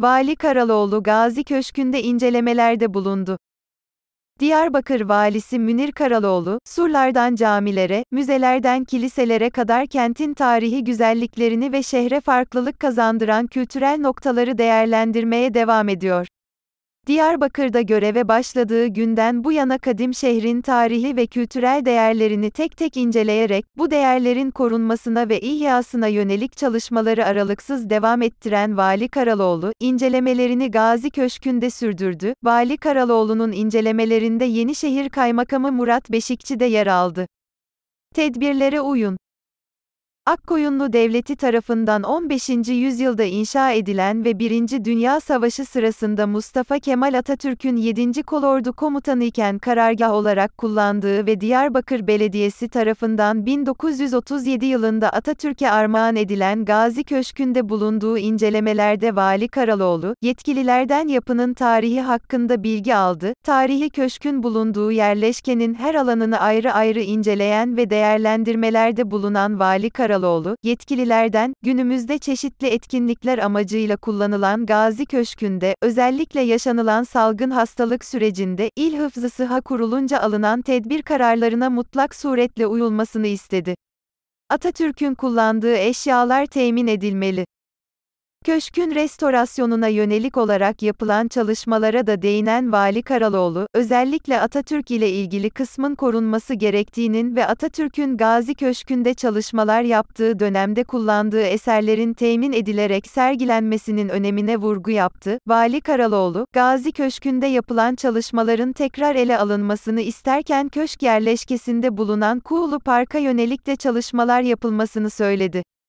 Vali Karaloğlu Gazi Köşkü'nde incelemelerde bulundu. Diyarbakır Valisi Münir Karaloğlu, surlardan camilere, müzelerden kiliselere kadar kentin tarihi güzelliklerini ve şehre farklılık kazandıran kültürel noktaları değerlendirmeye devam ediyor. Diyarbakır'da göreve başladığı günden bu yana kadim şehrin tarihi ve kültürel değerlerini tek tek inceleyerek bu değerlerin korunmasına ve ihyasına yönelik çalışmaları aralıksız devam ettiren Vali Karaloğlu, incelemelerini Gazi Köşkü'nde sürdürdü. Vali Karaloğlu'nun incelemelerinde Yenişehir Kaymakamı Murat Beşikçi de yer aldı. Tedbirlere uyun. Akkoyunlu Devleti tarafından 15. yüzyılda inşa edilen ve 1. Dünya Savaşı sırasında Mustafa Kemal Atatürk'ün 7. Kolordu Komutanı iken karargah olarak kullandığı ve Diyarbakır Belediyesi tarafından 1937 yılında Atatürk'e armağan edilen Gazi Köşkü'nde bulunduğu incelemelerde Vali Karaloğlu, yetkililerden yapının tarihi hakkında bilgi aldı, tarihi köşkün bulunduğu yerleşkenin her alanını ayrı ayrı inceleyen ve değerlendirmelerde bulunan Vali Karaloğlu, Çavdaloğlu, yetkililerden, günümüzde çeşitli etkinlikler amacıyla kullanılan Gazi Köşkü'nde, özellikle yaşanılan salgın hastalık sürecinde, İl Hıfzı Sıha kurulunca alınan tedbir kararlarına mutlak suretle uyulmasını istedi. Atatürk'ün kullandığı eşyalar temin edilmeli. Köşkün restorasyonuna yönelik olarak yapılan çalışmalara da değinen Vali Karaloğlu, özellikle Atatürk ile ilgili kısmın korunması gerektiğinin ve Atatürk'ün Gazi Köşkü'nde çalışmalar yaptığı dönemde kullandığı eserlerin temin edilerek sergilenmesinin önemine vurgu yaptı. Vali Karaloğlu, Gazi Köşkü'nde yapılan çalışmaların tekrar ele alınmasını isterken köşk yerleşkesinde bulunan Kuğulu Park'a yönelik de çalışmalar yapılmasını söyledi.